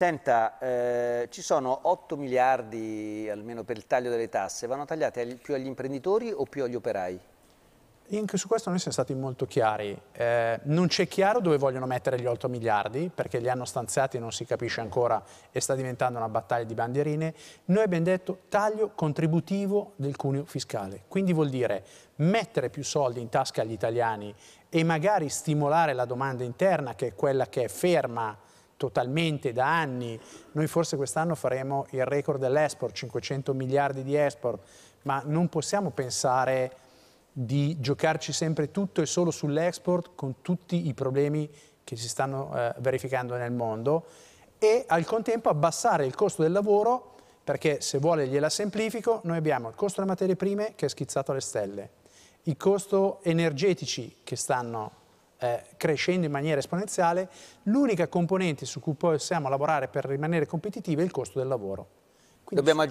Senta, eh, ci sono 8 miliardi almeno per il taglio delle tasse, vanno tagliate più agli imprenditori o più agli operai? Anche su questo noi siamo stati molto chiari, eh, non c'è chiaro dove vogliono mettere gli 8 miliardi perché li hanno stanziati e non si capisce ancora e sta diventando una battaglia di bandierine, noi abbiamo detto taglio contributivo del cuneo fiscale, quindi vuol dire mettere più soldi in tasca agli italiani e magari stimolare la domanda interna che è quella che è ferma totalmente da anni. Noi forse quest'anno faremo il record dell'export, 500 miliardi di export, ma non possiamo pensare di giocarci sempre tutto e solo sull'export con tutti i problemi che si stanno eh, verificando nel mondo e al contempo abbassare il costo del lavoro perché se vuole gliela semplifico, noi abbiamo il costo delle materie prime che è schizzato alle stelle, i costi energetici che stanno eh, crescendo in maniera esponenziale, l'unica componente su cui possiamo lavorare per rimanere competitivi è il costo del lavoro. Quindi Dobbiamo